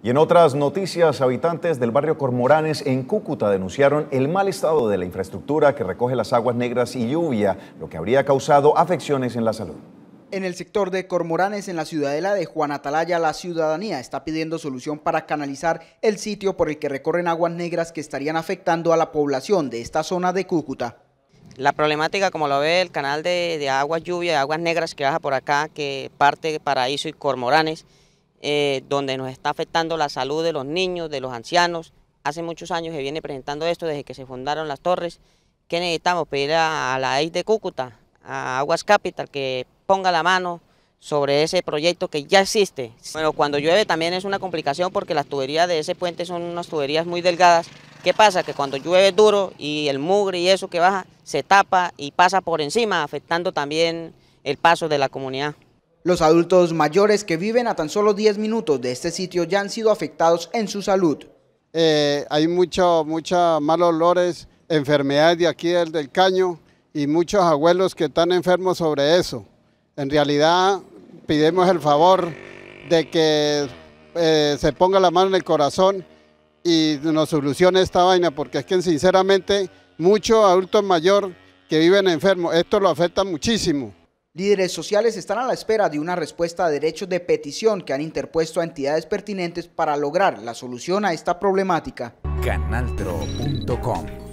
Y en otras noticias, habitantes del barrio Cormoranes en Cúcuta denunciaron el mal estado de la infraestructura que recoge las aguas negras y lluvia, lo que habría causado afecciones en la salud. En el sector de Cormoranes, en la ciudadela de Juan Atalaya, la ciudadanía está pidiendo solución para canalizar el sitio por el que recorren aguas negras que estarían afectando a la población de esta zona de Cúcuta. La problemática, como lo ve el canal de, de aguas lluvia, de aguas negras que baja por acá, que parte Paraíso y Cormoranes, eh, donde nos está afectando la salud de los niños, de los ancianos. Hace muchos años se viene presentando esto desde que se fundaron las torres. ¿Qué necesitamos? Pedir a, la EIS de Cúcuta, a Aguas Capital, que ponga la mano sobre ese proyecto que ya existe. Bueno, cuando llueve también es una complicación porque las tuberías de ese puente son unas tuberías muy delgadas. ¿Qué pasa? Que cuando llueve duro y el mugre y eso que baja se tapa y pasa por encima, afectando también el paso de la comunidad. Los adultos mayores que viven a tan solo 10 minutos de este sitio ya han sido afectados en su salud. Eh, hay mucho, mucha malos olores, enfermedades de aquí del, caño y muchos abuelos que están enfermos sobre eso. En realidad pidemos el favor de que eh, se ponga la mano en el corazón y nos solucione esta vaina, porque es que sinceramente muchos adultos mayores que viven enfermos, esto lo afecta muchísimo. Líderes sociales están a la espera de una respuesta a derechos de petición que han interpuesto a entidades pertinentes para lograr la solución a esta problemática. Canaltro.com